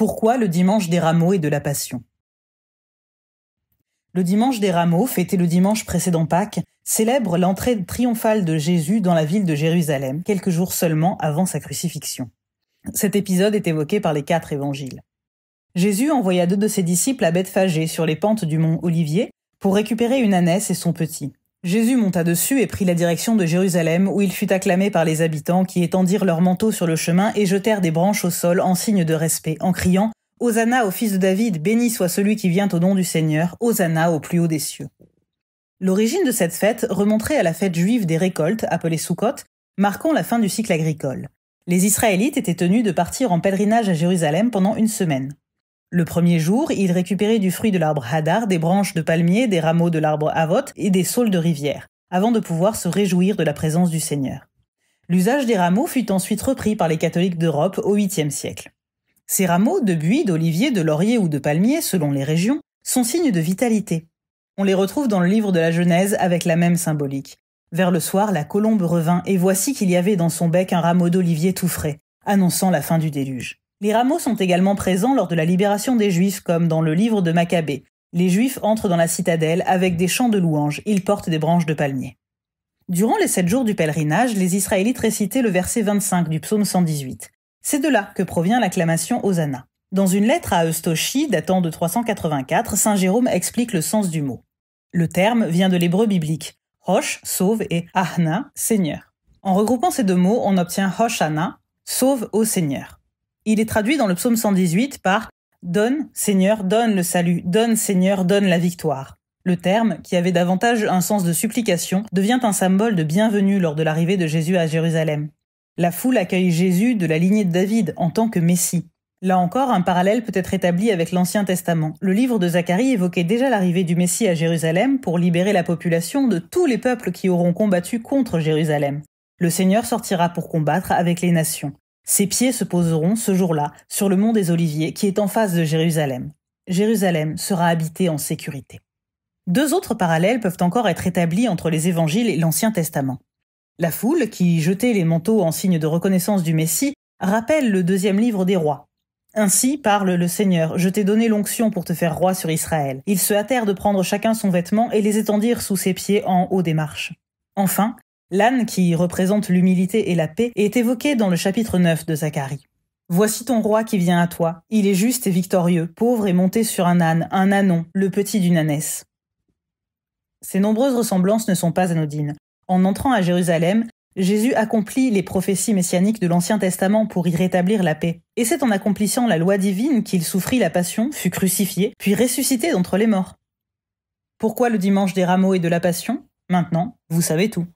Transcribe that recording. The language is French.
Pourquoi le dimanche des rameaux et de la Passion Le dimanche des rameaux, fêté le dimanche précédent Pâques, célèbre l'entrée triomphale de Jésus dans la ville de Jérusalem, quelques jours seulement avant sa crucifixion. Cet épisode est évoqué par les quatre évangiles. Jésus envoya deux de ses disciples à Bethphagée sur les pentes du mont Olivier pour récupérer une ânesse et son petit. Jésus monta dessus et prit la direction de Jérusalem, où il fut acclamé par les habitants qui étendirent leurs manteaux sur le chemin et jetèrent des branches au sol en signe de respect, en criant Hosanna au fils de David, béni soit celui qui vient au nom du Seigneur, Hosanna au plus haut des cieux. L'origine de cette fête remonterait à la fête juive des récoltes, appelée Sukkot, marquant la fin du cycle agricole. Les Israélites étaient tenus de partir en pèlerinage à Jérusalem pendant une semaine. Le premier jour, il récupérait du fruit de l'arbre hadar, des branches de palmier, des rameaux de l'arbre avot et des saules de rivière, avant de pouvoir se réjouir de la présence du Seigneur. L'usage des rameaux fut ensuite repris par les catholiques d'Europe au 8e siècle. Ces rameaux de buis, d'olivier, de laurier ou de palmier, selon les régions, sont signes de vitalité. On les retrouve dans le livre de la Genèse avec la même symbolique. Vers le soir, la colombe revint et voici qu'il y avait dans son bec un rameau d'olivier tout frais, annonçant la fin du déluge. Les rameaux sont également présents lors de la libération des Juifs, comme dans le livre de Maccabée. Les Juifs entrent dans la citadelle avec des chants de louanges, ils portent des branches de palmiers. Durant les sept jours du pèlerinage, les Israélites récitaient le verset 25 du psaume 118. C'est de là que provient l'acclamation Hosanna. Dans une lettre à Eustochie datant de 384, saint Jérôme explique le sens du mot. Le terme vient de l'hébreu biblique Hosh, sauve et Ahna, Seigneur. En regroupant ces deux mots, on obtient Hoshana, sauve au Seigneur. Il est traduit dans le psaume 118 par Donne, Seigneur, donne le salut, donne, Seigneur, donne la victoire. Le terme, qui avait davantage un sens de supplication, devient un symbole de bienvenue lors de l'arrivée de Jésus à Jérusalem. La foule accueille Jésus de la lignée de David en tant que Messie. Là encore, un parallèle peut être établi avec l'Ancien Testament. Le livre de Zacharie évoquait déjà l'arrivée du Messie à Jérusalem pour libérer la population de tous les peuples qui auront combattu contre Jérusalem. Le Seigneur sortira pour combattre avec les nations. Ses pieds se poseront ce jour-là sur le mont des Oliviers qui est en face de Jérusalem. Jérusalem sera habitée en sécurité. Deux autres parallèles peuvent encore être établis entre les évangiles et l'Ancien Testament. La foule, qui jetait les manteaux en signe de reconnaissance du Messie, rappelle le deuxième livre des rois. Ainsi parle le Seigneur, je t'ai donné l'onction pour te faire roi sur Israël. Ils se hâtèrent de prendre chacun son vêtement et les étendirent sous ses pieds en haut des marches. Enfin, L'âne, qui représente l'humilité et la paix, est évoqué dans le chapitre 9 de Zacharie. Voici ton roi qui vient à toi. Il est juste et victorieux, pauvre et monté sur un âne, un ânon, le petit d'une ânesse. Ces nombreuses ressemblances ne sont pas anodines. En entrant à Jérusalem, Jésus accomplit les prophéties messianiques de l'Ancien Testament pour y rétablir la paix. Et c'est en accomplissant la loi divine qu'il souffrit la passion, fut crucifié, puis ressuscité d'entre les morts. Pourquoi le dimanche des rameaux et de la passion Maintenant, vous savez tout.